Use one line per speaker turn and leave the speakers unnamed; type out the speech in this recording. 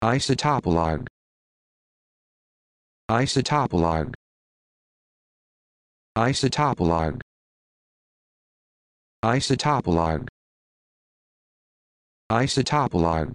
Isotopolog. Isotopolog. Isotopolog. Isotopolog. Isotopolog.